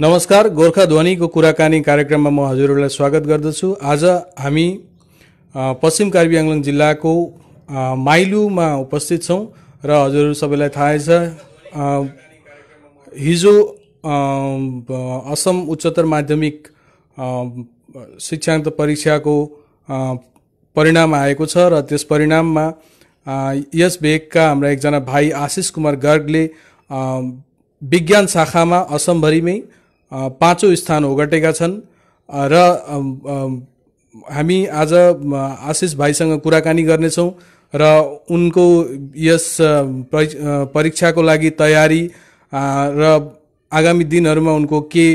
नमस्कार गोर्खा ध्वनिको कुराकानी कार्यक्रममा म हजुरहरूलाई स्वागत गर्दछु आज हामी पश्चिम कार्बी आङ्लोङ जिल्लाको माइलुमा उपस्थित छौँ र हजुरहरू सबैलाई थाहै छ हिजो असम उच्चतर माध्यमिक शिक्षान्त परीक्षाको परिणाम आएको छ र त्यस परिणाममा यस भेगका हाम्रा एकजना भाइ आशिष कुमार गर्गले विज्ञान शाखामा असमभरिमै पाँचौँ स्थान ओगटेका छन् र हामी आज आशिष भाइसँग कुराकानी गर्नेछौँ र उनको यस परीक्षाको लागि तयारी र आगामी दिनहरूमा उनको के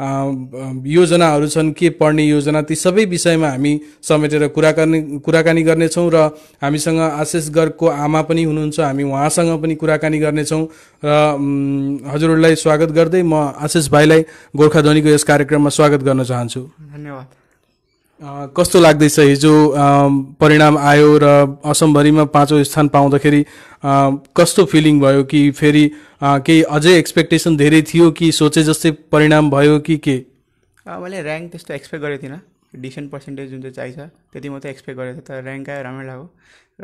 योजनाहरू छन् के पढ्ने योजना ती सबै विषयमा हामी समेटेर कुराकानी कुराकानी गर्नेछौँ र हामीसँग आशिष गर्गको आमा पनि हुनुहुन्छ हामी उहाँसँग पनि कुराकानी गर्नेछौँ र हजुरहरूलाई स्वागत गर्दै म आशिष भाइलाई गोर्खा ध्वनिको यस कार्यक्रममा स्वागत गर्न चाहन्छु धन्यवाद कस्तो लाग्दैछ हिजो परिणाम आयो र असमभरिमा पाँचौँ स्थान पाउँदाखेरि कस्तो फिलिङ भयो कि फेरि केही अझै एक्सपेक्टेसन धेरै थियो कि सोचे जस्तै परिणाम भयो कि के मैले ऱ्याङ्क त्यस्तो एक्सपेक्ट गरेको थिइनँ डिसेन्ट पर्सेन्टेज जुन चाहिँ चाहिन्छ त्यति मात्रै एक्सपेक्ट गरेको थिएँ तर ऱ्याङ्क आयो राम्रो लाग्यो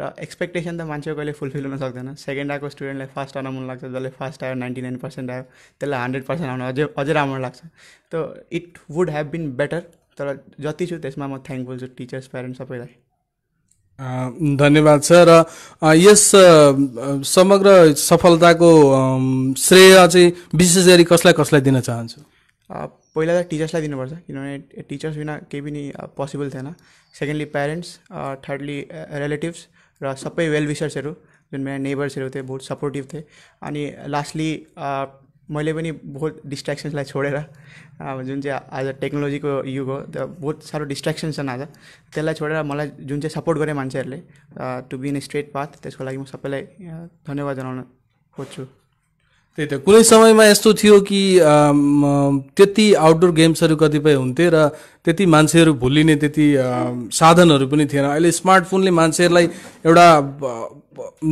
र एक्सपेक्टेसन त मान्छेको कहिले फुलफिल हुन सक्दैन सेकेन्ड आएको स्टुडेन्टलाई फास्ट आउन मन लाग्छ जसले फास्ट आयो नाइन्टी नाइन पर्सेन्ट आयो त्यसलाई हन्ड्रेड पर्सेन्ट आउन अझै अझै राम्रो लाग्छ त it would have been better तर जति छु त्यसमा म थ्याङ्कफुल छु टिचर्स प्यारेन्ट्स सबैलाई धन्यवाद छ र यस समग्र सफलताको श्रेय चाहिँ विशेष गरी कसलाई कसलाई दिन चाहन्छु पहिला त टिचर्सलाई दिनुपर्छ किनभने टिचर्स बिना केही पनि पोसिबल थिएन सेकेन्डली प्यारेन्ट्स थर्डली रिलेटिभ्स र सबै वेल विसर्सहरू जुन मेरो नेबर्सहरू थिए बहुत सपोर्टिभ थिए अनि लास्टली मैले पनि बहुत डिस्ट्रेक्सन्सलाई छोडेर अब जुन चाहिँ आज टेक्नोलोजीको युग हो त्यो बहुत साह्रो डिस्ट्रेक्सन छन् आज त्यसलाई छोडेर मलाई जुन चाहिँ सपोर्ट गरेँ मान्छेहरूले to be in straight path त्यसको लागि म सबैलाई धन्यवाद जनाउन खोज्छु त्यही त कुनै समयमा यस्तो थियो कि त्यति आउटडोर गेम्सहरू कतिपय हुन्थे र त्यति मान्छेहरू भुलिने त्यति साधनहरू पनि थिएन अहिले स्मार्टफोनले मान्छेहरूलाई एउटा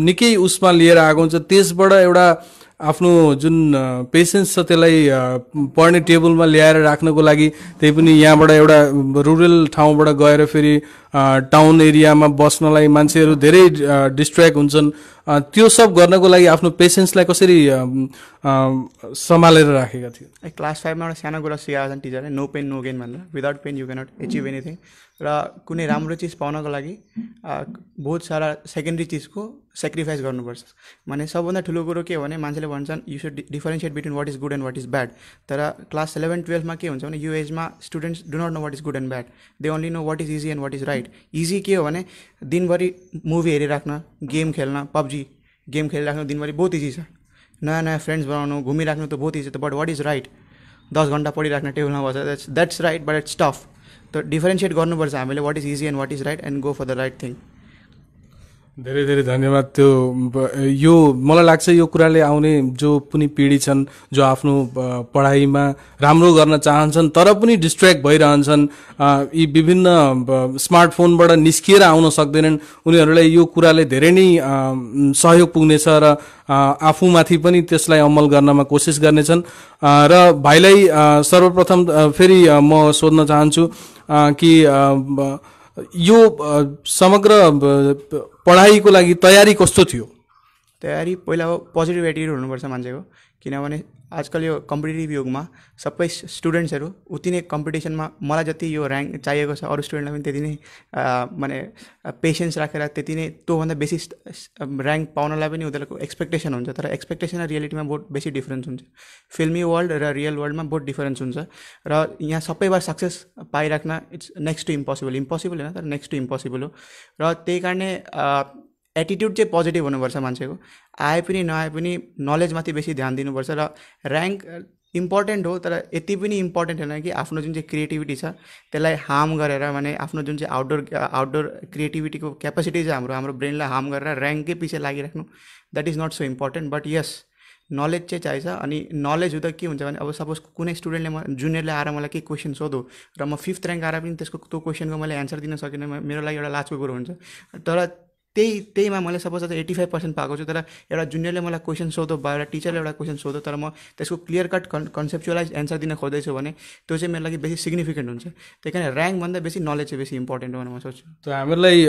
निकै उसमा लिएर आएको हुन्छ त्यसबाट एउटा आफ्नो जुन पेसेन्स छ त्यसलाई पढ्ने टेबलमा ल्याएर राख्नको लागि त्यही पनि यहाँबाट एउटा रुरल ठाउँबाट गएर फेरि टाउन एरियामा बस्नलाई मान्छेहरू धेरै डिस्ट्र्याक्ट हुन्छन् त्यो सब गर्नको लागि आफ्नो पेसेन्सलाई कसरी सम्हालेर राखेका थियो क्लास फाइभमा एउटा सानो कुरा सिकाएको छ टिचरले नो पेन नो गेन भनेर without pain you cannot achieve anything र कुनै राम्रो चिज पाउनको लागि बहुत सारा सेकेन्ड्री चिजको सेक्रिफाइस गर्नुपर्छ भने सबभन्दा ठुलो कुरो के हो भने मान्छेले भन्छन् you should differentiate between what is good and what is bad तर क्लास इलेभेन टुवेल्भमा के हुन्छ भने यो एजमा students do not know what is good and bad they only know what is easy and what is right right easy के हो भने दिनभरि मुभी हेरिराख्न गेम खेल्न पब्जी गेम खेलिराख्नु दिनभरि बहुत इजी छ नयाँ नयाँ फ्रेन्ड्स बनाउनु घुमिराख्नु त बहुत इजी छ बट वाट इज राइट दस घन्टा पढिराख्न टेबलमा बस्छ that's that's right but it's tough त डिफ्रेन्सिएट गर्नुपर्छ हामीले what is easy and what is right and go for the right thing धेरै धेरै धन्यवाद त्यो यो मलाई लाग्छ यो कुराले आउने जो पनि पिँढी छन् जो आफ्नो पढाइमा राम्रो गर्न चाहन्छन् तर पनि डिस्ट्र्याक्ट भइरहन्छन् यी विभिन्न स्मार्टफोनबाट निस्किएर आउन सक्दैनन् उनीहरूलाई यो कुराले धेरै नै सहयोग पुग्नेछ र आफूमाथि पनि त्यसलाई अमल गर्नमा कोसिस गर्नेछन् र भाइलाई सर्वप्रथम फेरि म सोध्न चाहन्छु कि यो समग्र पढाइको लागि तयारी कस्तो थियो तयारी पहिला पोजिटिभ एटिट्युड हुनुपर्छ मान्छेको किनभने आजकल यो कम्पिटेटिभ युगमा सबै स्टुडेन्ट्सहरू उति नै कम्पिटिसनमा मलाई जति यो ऱ्याङ्क चाहिएको छ अरू स्टुडेन्टलाई पनि त्यति नै माने पेसेन्स राखेर त्यति नै त्योभन्दा बेसी ऱ्याङ्क पाउनलाई पनि उनीहरूको एक्सपेक्टेसन हुन्छ तर एक्सपेक्टेसन र रियालिटीमा बहुत बेसी डिफरेन्स हुन्छ फिल्मी वर्ल्ड र रियल वर्ल्डमा बहुत डिफरेन्स हुन्छ र यहाँ सबैबार सक्सेस पाइराख्न it's next to impossible impossible होइन तर नेक्स्ट टु इम्पोसिबल हो र त्यही कारणले एटिट्युड चाहिँ पोजिटिभ हुनुपर्छ मान्छेको आए पनि नआए पनि नलेजमाथि बेसी ध्यान दिनुपर्छ र ऱ्याङ्क इम्पोर्टेन्ट हो तर यति पनि इम्पोर्टेन्ट होइन कि आफ्नो जुन चाहिँ क्रिएटिभिटी छ त्यसलाई हार्म गरेर माने आफ्नो जुन चाहिँ आउटडोर आउटडोर क्रिएटिभिटीको क्यापेसिटी छ हाम्रो हाम्रो ब्रेनलाई हार्म गरेर ऱ्याङ्कै पछि लागिराख्नु that is not so important but yes knowledge चाहिँ चाहिन्छ अनि नलेज हुँदा के हुन्छ भने अब सपोज कुनै स्टुडेन्टले म जुनियरले आएर मलाई केही क्वेसन सोधो र म फिफ्थ ऱ्याङ्क आएर पनि त्यसको त्यो क्वेसनको मैले एन्सर दिन सकिनँ मेरो लागि एउटा लाजको कुरो हुन्छ तर त्यही त्यहीमा मैले सपोज आज एट्टी फाइभ पर्सेन्ट पाएको छु तर एउटा जुनियरले मलाई क्वेसन सोधो एउटा टिचरले एउटा क्वेसन सोधो तर म त्यसको clear cut con conceptualize answer दिन खोज्दैछु भने त्यो चाहिँ मेरो लागि बेसी सिग्निफिकेन्ट हुन्छ त्यही कारण ऱ्याङ्कभन्दा बेसी नलेज चाहिँ बेसी इम्पोर्टेन्ट हो भनेर म सोच्छु त हामीहरूलाई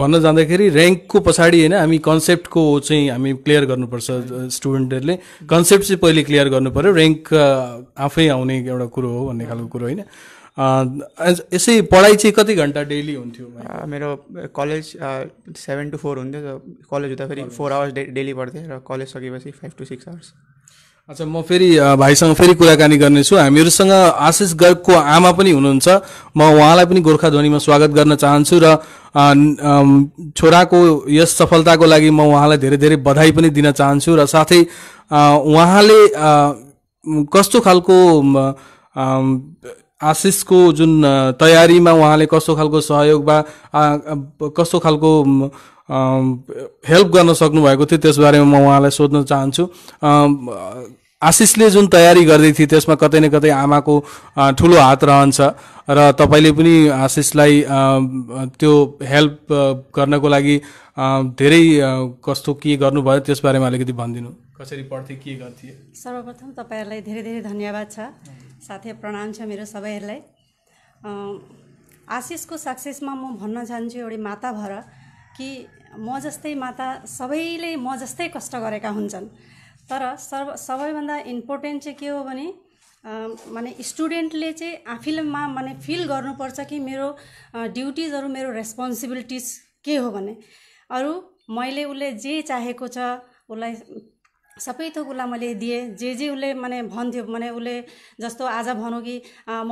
भन्न जाँदाखेरि ऱ्याङ्कको पछाडि होइन हामी कन्सेप्टको चाहिँ हामी क्लियर गर्नुपर्छ स्टुडेन्टहरूले कन्सेप्ट चाहिँ पहिले क्लियर गर्नु पऱ्यो ऱ्याङ्क आफै आउने एउटा कुरो हो भन्ने खालको कुरो होइन यसै पढाइ चाहिँ कति घन्टा डेली हुन्थ्यो मेरो कलेज सेभेन टु फोर हुन्थ्यो कलेज हुँदा फेरि फोर आवर्स डेली पढ्थेँ र कलेज सकेपछि फाइभ टु सिक्स आवर्स अच्छा म फेरि भाइसँग फेरि कुराकानी गर्नेछु हामीहरूसँग आशिष गर्गको आमा पनि हुनुहुन्छ म उहाँलाई पनि गोर्खा ध्वनिमा स्वागत गर्न चाहन्छु र छोराको यस सफलताको लागि म उहाँलाई धेरै धेरै बधाई पनि दिन चाहन्छु र साथै उहाँले कस्तो खालको आशिषको जुन तयारीमा उहाँले कस्तो खालको सहयोग वा कस्तो खालको हेल्प गर्न सक्नुभएको थियो त्यसबारेमा म उहाँलाई सोध्न चाहन्छु आशिषले जुन तयारी गर्दै थिए त्यसमा कतै न कतै आमाको ठुलो हात रहन्छ र तपाईँले पनि आशिषलाई त्यो हेल्प गर्नको लागि धेरै कस्तो के गर्नुभयो त्यसबारेमा अलिकति भनिदिनु कसरी पढ्थे के गर्थे सर्वप्रथम तपाईँहरूलाई धेरै धेरै धन्यवाद छ साथै प्रणाम छ मेरो सबैहरूलाई आशिषको सक्सेसमा म भन्न चाहन्छु एउटा माता भएर कि म जस्तै माता सबैले म जस्तै कष्ट गरेका हुन्छन् तर सर्व सबैभन्दा इम्पोर्टेन्ट चाहिँ के हो भने माने स्टुडेन्टले चाहिँ आफैमा माने फिल गर्नुपर्छ कि मेरो ड्युटिजहरू मेरो रेस्पोन्सिबिलिटिज के हो भने अरू मैले उसले जे चाहेको छ उसलाई सबै थोक उसलाई मैले दिएँ जे जे उसले माने भन्थ्यो माने उसले जस्तो आज भनौँ कि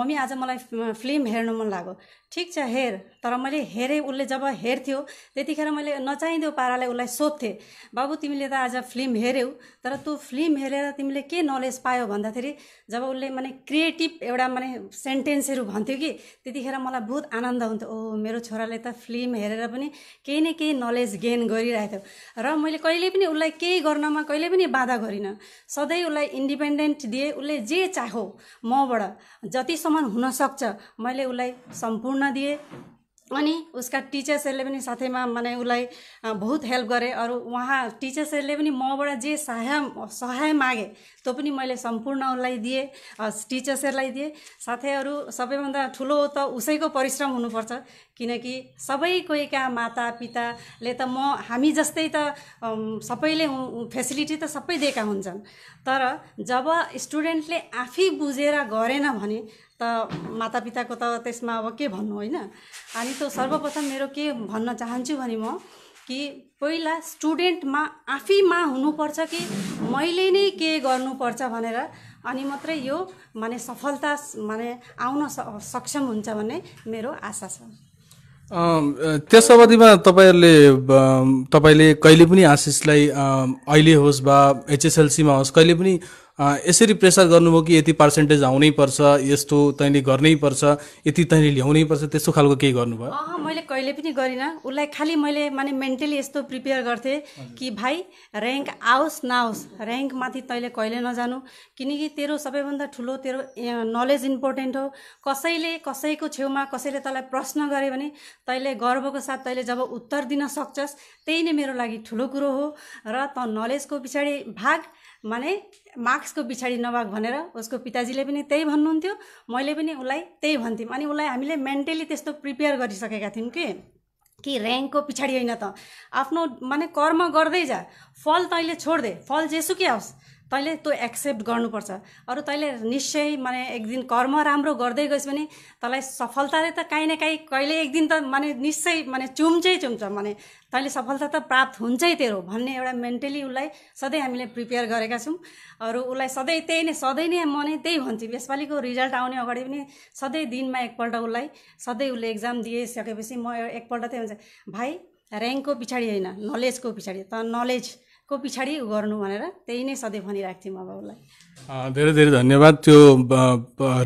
मम्मी आज मलाई फिल्म हेर्नु मन लाग्यो ठिक छ हेर तर मैले हेरेँ उसले जब हेर्थ्यो त्यतिखेर मैले नचाहिँदो पाराले उसलाई सोध्थेँ बाबु तिमीले त आज फिल्म हेऱ्यौ तर त्यो फिल्म हेरेर तिमीले के नलेज पायो भन्दाखेरि जब उसले माने क्रिएटिभ एउटा माने सेन्टेन्सहरू भन्थ्यो कि त्यतिखेर मलाई बहुत आनन्द हुन्थ्यो ओ मेरो छोराले त फिल्म हेरेर पनि केही न केही नलेज गेन गरिरहेको थियो र मैले कहिले पनि उसलाई केही गर्नमा कहिले पनि बाधा गरिनँ सधैँ उसलाई इन्डिपेन्डेन्ट दिएँ उसले जे चाहो मबाट जतिसम्म हुनसक्छ मैले उसलाई सम्पूर्ण हुन दिए अनि उसका टिचर्सहरूले पनि साथैमा माने उसलाई बहुत हेल्प गरे अरू उहाँ टिचर्सहरूले पनि मबाट जे सहाय सहाय मागे त्यो पनि मैले सम्पूर्ण उसलाई दिएँ टिचर्सहरूलाई दिएँ साथै अरू सबैभन्दा ठुलो त उसैको परिश्रम हुनुपर्छ किनकि सबै कोहीका माता पिताले त म हामी जस्तै त सबैले फेसिलिटी त सबै दिएका हुन्छन् तर जब स्टुडेन्टले आफै बुझेर गरेन भने त मातापिताको त त्यसमा अब के भन्नु होइन अनि त्यो सर्वप्रथम मेरो के भन्न चाहन्छु भने म कि पहिला स्टुडेन्टमा आफैमा हुनुपर्छ कि मैले नै के गर्नुपर्छ भनेर अनि मात्रै यो माने सफलता माने आउन सक्षम हुन्छ भन्ने मेरो आशा छ त्यस अवधिमा तपाईँहरूले तपाईँले कहिले पनि आशिषलाई अहिले होस् वा एचएसएलसीमा होस् कहिले पनि यसरी प्रेसर गर्नुभयो कि यति पर्सेन्टेज आउनै पर्छ यस्तो तैँले गर्नै पर्छ यति तैँले ल्याउनै पर्छ त्यस्तो खालको केही गर्नुभयो मैले कहिले पनि गरिनँ उसलाई खालि मैले माने मेन्टली यस्तो प्रिपेयर गर्थेँ कि भाइ ऱ्याङ्क आओस् नआओस् ऱ्याङ्कमाथि तैँले कहिले नजानु किनकि तेरो सबैभन्दा ठुलो तेरो नलेज इम्पोर्टेन्ट हो कसैले कसैको छेउमा कसैले तँलाई प्रश्न गरे भने तैँले गर्वको साथ तैँले जब उत्तर दिन सक्छस् त्यही नै मेरो लागि ठुलो कुरो हो र तँ नलेजको पछाडि भाग माने मार्क्सको पछाडि नभाग भनेर उसको पिताजीले पनि त्यही भन्नुहुन्थ्यो मैले पनि उसलाई त्यही भन्थ्यौँ अनि उसलाई हामीले मेन्टली त्यस्तो प्रिपेयर गरिसकेका थियौँ कि कि ऱ्याङ्कको पछाडि होइन त आफ्नो माने कर्म गर्दै जा फल तैँले छोड्दे फल जेसुकै आओस् तैँले त्यो एक्सेप्ट गर्नुपर्छ अरू तैँले निश्चय माने एक दिन कर्म राम्रो गर्दै गएछ भने तँलाई सफलताले त काहीँ न काहीँ कहिले एक दिन त माने निश्चय माने चुम्चै चुम्छ माने तैँले सफलता त प्राप्त हुन्छै तेरो भन्ने एउटा मेन्टली उसलाई सधैँ हामीले प्रिपेयर गरेका छौँ अरू उसलाई सधैँ त्यही नै सधैँ नै म नै त्यही भन्छु यसपालिको रिजल्ट आउने अगाडि पनि सधैँ दिनमा एकपल्ट उसलाई सधैँ उसले एक्जाम दिइसकेपछि म एकपल्ट त्यही हुन्छ भाइ ऱ्याङ्कको पछाडि होइन नलेजको पछाडि त नलेज को पछाडि गर्नु भनेर त्यही नै सधैँ भनिरहेको थिएँ म अब धेरै धेरै धन्यवाद त्यो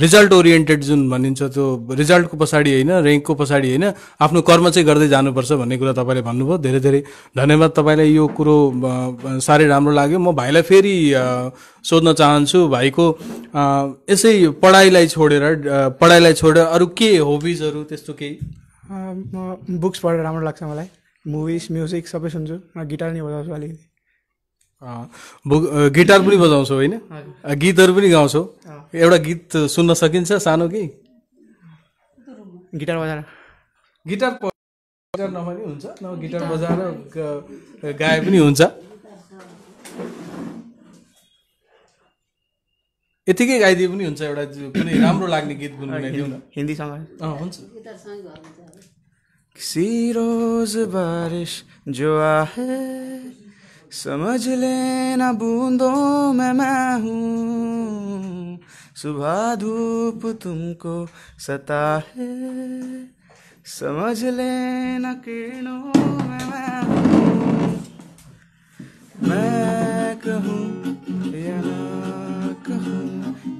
रिजल्ट ओरिएन्टेड जुन भनिन्छ त्यो रिजल्टको पछाडि होइन ऱ्याङ्कको पछाडि होइन आफ्नो कर्म चाहिँ गर्दै जानुपर्छ भन्ने कुरा तपाईँले भन्नुभयो धेरै धेरै धन्यवाद तपाईँलाई यो कुरो साह्रै राम्रो लाग्यो म भाइलाई फेरि सोध्न चाहन्छु भाइको यसै पढाइलाई छोडेर पढाइलाई छोडेर अरू के होबिजहरू त्यस्तो केही म बुक्स पढेर राम्रो लाग्छ मलाई मुभिज म्युजिक सबै सुन्छु म गिटार नै बजाउँछु अलिकति गिटार पनि बजाउँछौ होइन गीतहरू पनि गाउँछौ एउटा गीत सुन्न सकिन्छ सानो कि गिटार बजाएर गिटार गिटार पनि हुन्छ न गिटार बजाएर गाए पनि हुन्छ यतिकै गाइदिए पनि हुन्छ एउटा कुनै राम्रो लाग्ने गीत गुनगुनाइदिउँ न हिन्दीसँग हुन्छ जो आहे समझ लेना बूंदों में मैं हूँ सुबह धूप तुमको सता है समझ लेना किरणों में मैं हूँ मैं कहूँ या कहूँ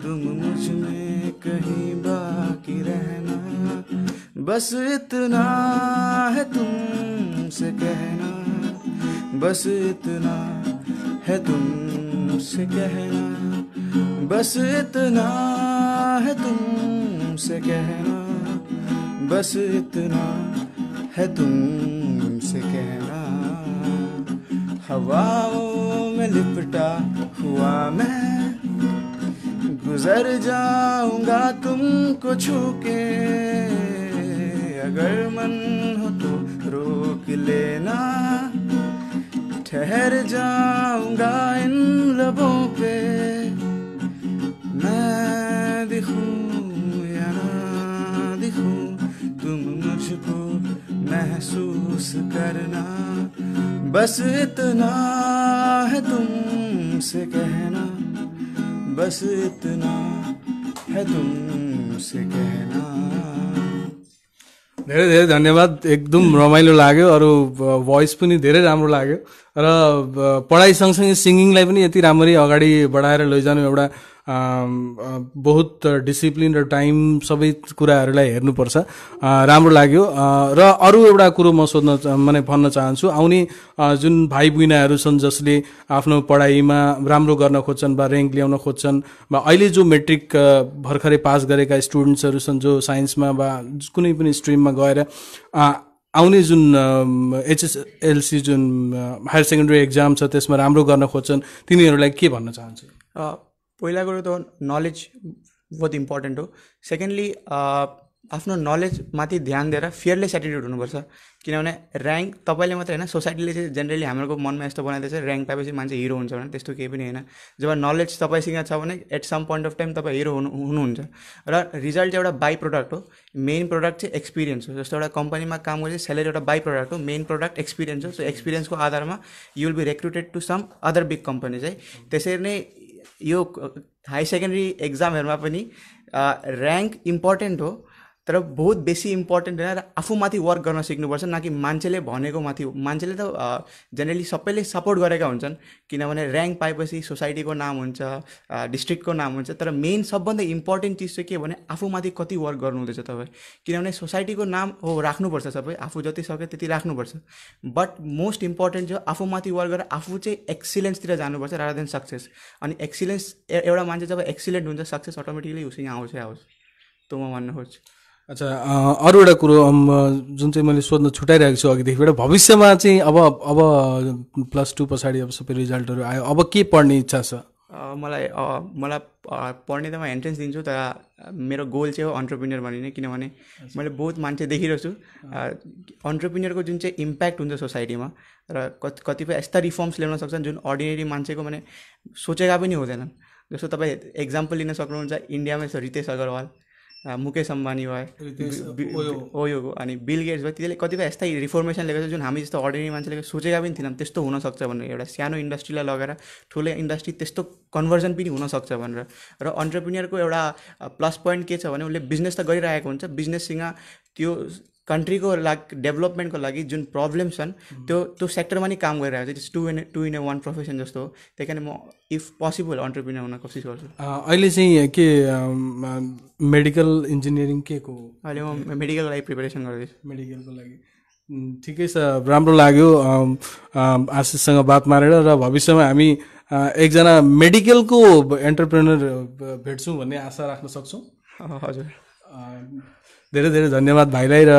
तुम मुझ में कहीं बाकी रहना बस इतना है तुमसे कहना बस इतना है तुमसे कहना बस इतना है तुमसे कहना बस इतना है तुमसे कहना हवाओं में लिपटा हुआ मैं गुजर जाऊंगा तुमको छूके अगर मन हो तो रोक लेना ठहर जाऊंगा इन लबों पे मैं दिखूं या ना दिखूं तुम मुझको महसूस करना बस इतना है तुमसे कहना बस इतना है तुमसे कहना धेरै धेरै धन्यवाद एकदम रमाइलो लाग्यो अरू भोइस पनि धेरै राम्रो लाग्यो र पढाइ सँगसँगै सिङ्गिङलाई पनि यति राम्ररी अगाडि बढाएर लैजानु एउटा बहुत डिसिप्लिन र टाइम सबै कुराहरूलाई हेर्नुपर्छ राम्रो लाग्यो र अरू एउटा कुरो म सोध्न माने भन्न चाहन्छु आउने जुन भाइ बहिनीहरू छन् जसले आफ्नो पढाइमा राम्रो गर्न खोज्छन् वा ऱ्याङ्क ल्याउन खोज्छन् वा अहिले जो मेट्रिक भर्खरै पास गरेका स्टुडेन्ट्सहरू छन् जो साइन्समा वा कुनै पनि स्ट्रिममा गएर आउने जुन एचएसएलसी जुन हायर सेकेन्डरी एक्जाम छ त्यसमा राम्रो गर्न खोज्छन् तिनीहरूलाई के भन्न चाहन्छु पहिला कुरो त नलेज बहुत इम्पोर्टेन्ट हो सेकेन्डली आफ्नो नलेजमाथि ध्यान दिएर फियरलेस एटिट्युड हुनुपर्छ किनभने ऱ्याङ्क तपाईँले मात्रै होइन सोसाइटीले चाहिँ जेनरली हाम्रो मनमा यस्तो बनाइदिएछ ऱ्याङ्क पाएपछि मान्छे हिरो हुन्छ भने त्यस्तो केही पनि होइन जब नलेज तपाईँसँग छ भने at some point of time तपाईँ हिरो हुनु हुनुहुन्छ र रिजल्ट चाहिँ एउटा बाई प्रोडक्ट हो मेन प्रोडक्ट चाहिँ एक्सपिरियन्स हो जस्तो एउटा कम्पनीमा काम गर्छ स्यालेरी एउटा बाई प्रोडक्ट हो मेन प्रोडक्ट एक्सपिरियन्स हो सो एक्सपिरियन्सको आधारमा you will be recruited to some other big companies है त्यसरी नै यो हाई सेकेन्ड्री एक्जामहरूमा पनि ऱ्याङ्क इम्पोर्टेन्ट हो तर बहुत बेसी इम्पोर्टेन्ट होइन र आफूमाथि वर्क गर्न सिक्नुपर्छ न कि मान्छेले भनेको माथि मान्छेले त जेनरली सबैले सपोर्ट गरेका हुन्छन् किनभने ऱ्याङ्क पाएपछि सोसाइटीको नाम हुन्छ डिस्ट्रिक्टको नाम हुन्छ तर मेन सबभन्दा इम्पोर्टेन्ट चिज चाहिँ के भने आफूमाथि कति वर्क गर्नुहुँदैछ तपाईँ किनभने सोसाइटीको नाम हो राख्नुपर्छ सबै आफू जति सक्यो त्यति राख्नुपर्छ बट मोस्ट इम्पोर्टेन्ट चाहिँ आफूमाथि वर्क गरेर आफू चाहिँ एक्सिलेन्सतिर जानुपर्छ रादर देन सक्सेस अनि एक्सिलेन्स एउटा मान्छे जब एक्सिलेन्ट हुन्छ सक्सेस अटोमेटिकली उसँग आउँछ आओस् त म भन्नु खोज्छु अच्छा अरू एउटा कुरो जुन चाहिँ मैले सोध्न छुट्याइरहेको छु अघिदेखिबाट भविष्यमा चाहिँ अब अब प्लस टू पछाडि अब सबै रिजल्टहरू आयो अब के पढ्ने इच्छा छ मलाई मलाई पढ्ने त म एन्ट्रेन्स दिन्छु तर मेरो गोल चाहिँ हो अन्टरप्रिनियर भनिने किनभने मैले बहुत मान्छे देखिरहेको छु अन्टरप्रिनियरको जुन चाहिँ इम्प्याक्ट हुन्छ सोसाइटीमा र कतिपय यस्ता रिफर्म्स ल्याउन सक्छन् जुन अर्डिनेरी मान्छेको माने सोचेका पनि हुँदैनन् जस्तो तपाईँ एक्जाम्पल लिन सक्नुहुन्छ इन्डियामा छ रितेश अग्रवाल मुकेश अम्बानी भयो ओयो अनि बिल गेट्स भयो त्यसले कतिपय यस्तै रिफर्मेसन लिएको छ जुन हामी जस्तो अर्डिनेरी मान्छेले सोचेका पनि थिएनौँ त्यस्तो हुनसक्छ भनेर एउटा सानो इन्डस्ट्रीलाई लगेर ठुलो इन्डस्ट्री त्यस्तो कन्भर्जन पनि हुनसक्छ भनेर र अन्टरप्रिनियरको एउटा प्लस पोइन्ट के छ भने उसले बिजनेस त गरिरहेको हुन्छ बिजनेससँग त्यो कन्ट्रीको लागि डेभलपमेन्टको लागि जुन प्रब्लम छन् त्यो त्यो सेक्टरमा नै काम गरिरहेको छ it's two in two in a one profession जस्तो हो त्यही कारण म इफ पोसिबल अन्टरप्रिन हुन कोसिस गर्छु अहिले चाहिँ के मेडिकल इन्जिनियरिङ के को अहिले म मेडिकलको लागि प्रिपेरेसन गर्दैछु मेडिकलको लागि ठिकै छ राम्रो लाग्यो आशिषसँग बात मारेर र भविष्यमा हामी एकजना मेडिकलको एन्टरप्रेनर भेट्छौँ भन्ने आशा राख्न सक्छौँ हजुर धेरै धेरै धन्यवाद भाइलाई र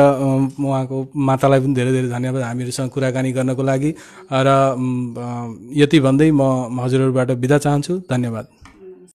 उहाँको मातालाई पनि धेरै धेरै धन्यवाद हामीहरूसँग कुराकानी गर्नको लागि र यति भन्दै म हजुरहरूबाट बिदा चाहन्छु धन्यवाद